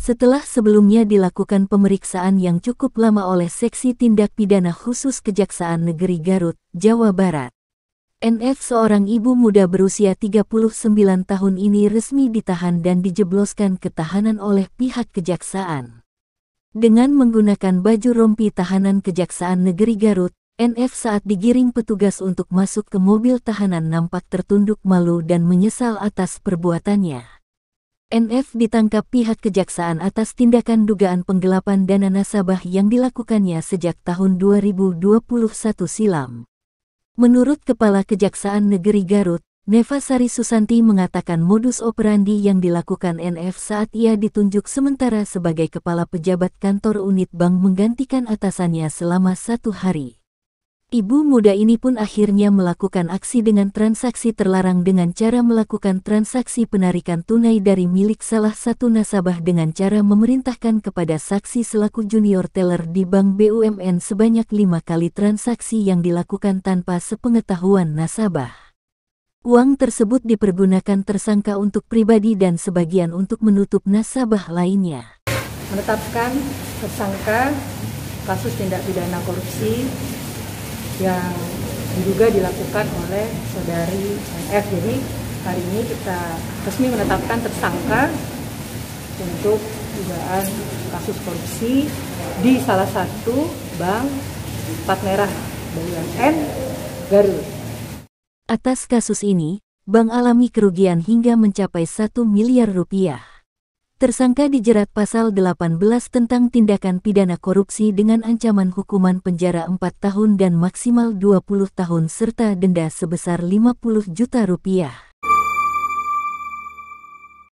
Setelah sebelumnya dilakukan pemeriksaan yang cukup lama oleh Seksi Tindak Pidana Khusus Kejaksaan Negeri Garut, Jawa Barat, NF seorang ibu muda berusia 39 tahun ini resmi ditahan dan dijebloskan ke tahanan oleh pihak kejaksaan. Dengan menggunakan baju rompi tahanan Kejaksaan Negeri Garut, NF saat digiring petugas untuk masuk ke mobil tahanan nampak tertunduk malu dan menyesal atas perbuatannya. NF ditangkap pihak kejaksaan atas tindakan dugaan penggelapan dana nasabah yang dilakukannya sejak tahun 2021 silam. Menurut Kepala Kejaksaan Negeri Garut, Neva Sari Susanti mengatakan modus operandi yang dilakukan NF saat ia ditunjuk sementara sebagai kepala pejabat kantor unit bank menggantikan atasannya selama satu hari. Ibu muda ini pun akhirnya melakukan aksi dengan transaksi terlarang dengan cara melakukan transaksi penarikan tunai dari milik salah satu nasabah dengan cara memerintahkan kepada saksi selaku junior teller di Bank BUMN sebanyak lima kali transaksi yang dilakukan tanpa sepengetahuan nasabah. Uang tersebut dipergunakan tersangka untuk pribadi dan sebagian untuk menutup nasabah lainnya. Menetapkan tersangka kasus tindak pidana korupsi yang diduga dilakukan oleh saudari F. Jadi hari ini kita resmi menetapkan tersangka untuk dugaan kasus korupsi di salah satu bank Plat Merah BUMN Garut. Atas kasus ini, bank alami kerugian hingga mencapai 1 miliar rupiah. Tersangka dijerat pasal 18 tentang tindakan pidana korupsi dengan ancaman hukuman penjara 4 tahun dan maksimal 20 tahun serta denda sebesar 50 juta rupiah.